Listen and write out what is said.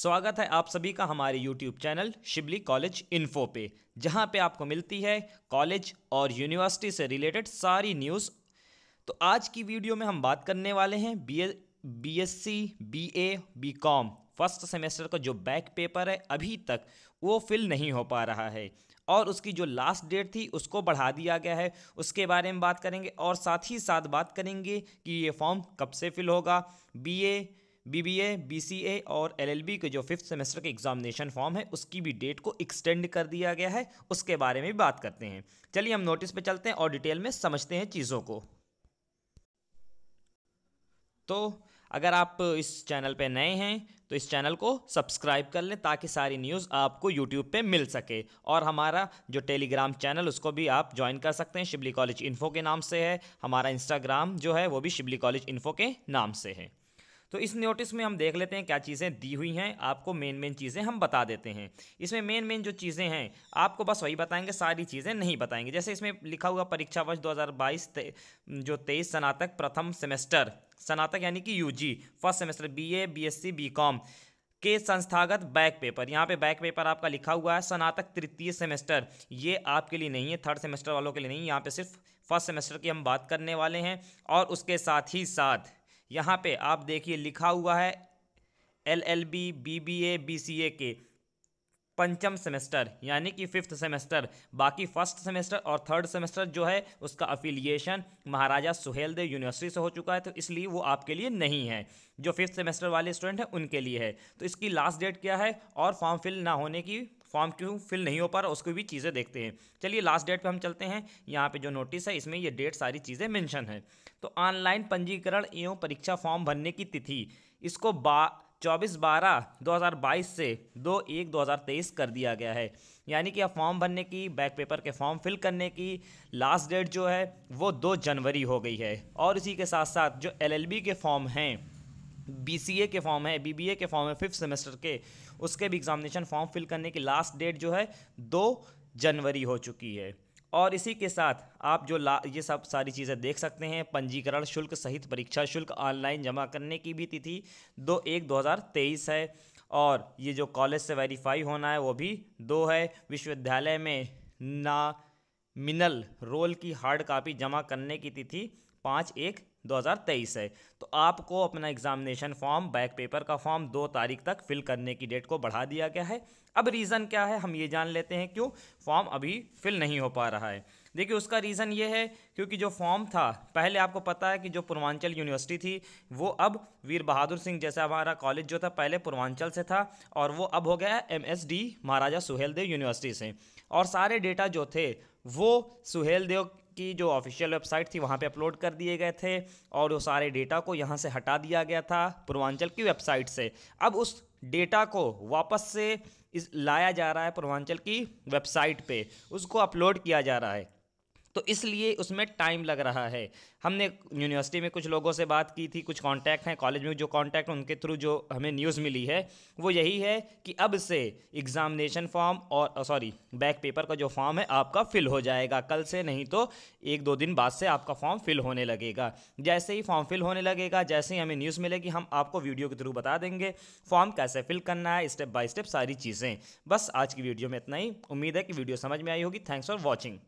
स्वागत है आप सभी का हमारे YouTube channel Shibli college info पे जहां पे आपको मिलती है कॉलेज और यूनिवर्सिटी से रिलेटेड सारी न्यूज़ तो आज की वीडियो में हम बात करने वाले हैं B B S C B A B com first semester का जो बैक पेपर है अभी तक वो फिल नहीं हो पा रहा है और उसकी जो लास्ट डेट थी उसको बढ़ा दिया गया है उसके बारे में बात करेंगे और साथ ही साथ बात करेंगे कि ये फॉर्म कब से फिल होगा बी ए बीबीए, बीसीए और एलएलबी के जो फिफ्थ सेमेस्टर के एग्जामिनेशन फॉर्म है उसकी भी डेट को एक्सटेंड कर दिया गया है उसके बारे में भी बात करते हैं चलिए हम नोटिस पे चलते हैं और डिटेल में समझते हैं चीज़ों को तो अगर आप इस चैनल पे नए हैं तो इस चैनल को सब्सक्राइब कर लें ताकि सारी न्यूज़ आपको यूट्यूब पे मिल सके और हमारा जो टेलीग्राम चैनल उसको भी आप ज्वाइन कर सकते हैं शिबली कॉलेज इन्फो के नाम से है हमारा इंस्टाग्राम जो है वो भी शिबली कॉलेज इन्फो के नाम से है तो इस नोटिस में हम देख लेते हैं क्या चीज़ें दी हुई हैं आपको मेन मेन चीज़ें हम बता देते हैं इसमें मेन मेन जो चीज़ें हैं आपको बस वही बताएंगे सारी चीज़ें नहीं बताएंगे जैसे इसमें लिखा हुआ परीक्षा वर्ष 2022 जो तेईस स्नातक प्रथम सेमेस्टर स्नातक यानी कि यू first semester B A B के संस्थागत बैक पेपर यहाँ पे बैक पेपर आपका लिखा हुआ है स्नातक तृतीय सेमेस्टर ये आपके लिए नहीं है थर्ड सेमेस्टर वालों के लिए नहीं यहाँ पे सिर्फ फर्स्ट सेमेस्टर की हम बात करने वाले हैं और उसके साथ ही साथ यहाँ पे आप देखिए लिखा हुआ है L L B B B A B C A के पंचम सेमेस्टर यानी कि फिफ्थ सेमेस्टर बाकी फर्स्ट सेमेस्टर और थर्ड सेमेस्टर जो है उसका अफिलिएशन महाराजा सुहेल देव यूनिवर्सिटी से हो चुका है तो इसलिए वो आपके लिए नहीं है जो फिफ्थ सेमेस्टर वाले स्टूडेंट हैं उनके लिए है तो इसकी लास्ट डेट क्या है और फॉर्म फिल ना होने की फॉर्म क्यों फिल नहीं हो पा रहा उसको भी चीज़ें देखते हैं चलिए लास्ट डेट पर हम चलते हैं यहाँ पर जो नोटिस है इसमें ये डेट सारी चीज़ें मैंशन है तो ऑनलाइन पंजीकरण एवं परीक्षा फॉर्म भरने की तिथि इसको बा चौबीस बारह दो हज़ार बाईस से दो एक दो हज़ार तेईस कर दिया गया है यानी कि अब फॉर्म भरने की बैक पेपर के फॉर्म फिल करने की लास्ट डेट जो है वो दो जनवरी हो गई है और इसी के साथ साथ जो एलएलबी के फॉर्म हैं बी के फॉर्म है बी के फॉर्म है फिफ्थ सेमेस्टर के उसके भी एग्जामिनेशन फॉर्म फिल करने की लास्ट डेट जो है दो जनवरी हो चुकी है और इसी के साथ आप जो ला ये सब सारी चीज़ें देख सकते हैं पंजीकरण शुल्क सहित परीक्षा शुल्क ऑनलाइन जमा करने की भी तिथि दो एक दो हज़ार तेईस है और ये जो कॉलेज से वेरीफाई होना है वो भी दो है विश्वविद्यालय में ना मिनल रोल की हार्ड कापी जमा करने की तिथि पाँच एक 2023 है तो आपको अपना एग्जामिनेशन फॉर्म बैक पेपर का फॉर्म दो तारीख तक फिल करने की डेट को बढ़ा दिया गया है अब रीज़न क्या है हम ये जान लेते हैं क्यों फॉर्म अभी फिल नहीं हो पा रहा है देखिए उसका रीज़न ये है क्योंकि जो फॉर्म था पहले आपको पता है कि जो पूर्वांचल यूनिवर्सिटी थी वो अब वीर बहादुर सिंह जैसा हमारा कॉलेज जो था पहले पूर्वांचल से था और वो अब हो गया है डी महाराजा सुहेलदेव यूनिवर्सिटी से और सारे डेटा जो थे वो सुहेलदेव की जो ऑफिशियल वेबसाइट थी वहाँ पे अपलोड कर दिए गए थे और वो सारे डेटा को यहाँ से हटा दिया गया था पूर्वांचल की वेबसाइट से अब उस डेटा को वापस से इस लाया जा रहा है पूर्वांचल की वेबसाइट पे उसको अपलोड किया जा रहा है तो इसलिए उसमें टाइम लग रहा है हमने यूनिवर्सिटी में कुछ लोगों से बात की थी कुछ कांटेक्ट हैं कॉलेज में जो कांटेक्ट उनके थ्रू जो हमें न्यूज़ मिली है वो यही है कि अब से एग्ज़ामिनेशन फॉर्म और सॉरी बैक पेपर का जो फॉर्म है आपका फ़िल हो जाएगा कल से नहीं तो एक दो दिन बाद से आपका फॉर्म फिल होने लगेगा जैसे ही फॉर्म फिल होने लगेगा जैसे ही हमें न्यूज़ मिलेगी हम आपको वीडियो के थ्रू बता देंगे फॉर्म कैसे फिल करना है स्टेप बाय स्टेप सारी चीज़ें बस आज की वीडियो में इतना ही उम्मीद है कि वीडियो समझ में आई होगी थैंक्स फॉर वॉचिंग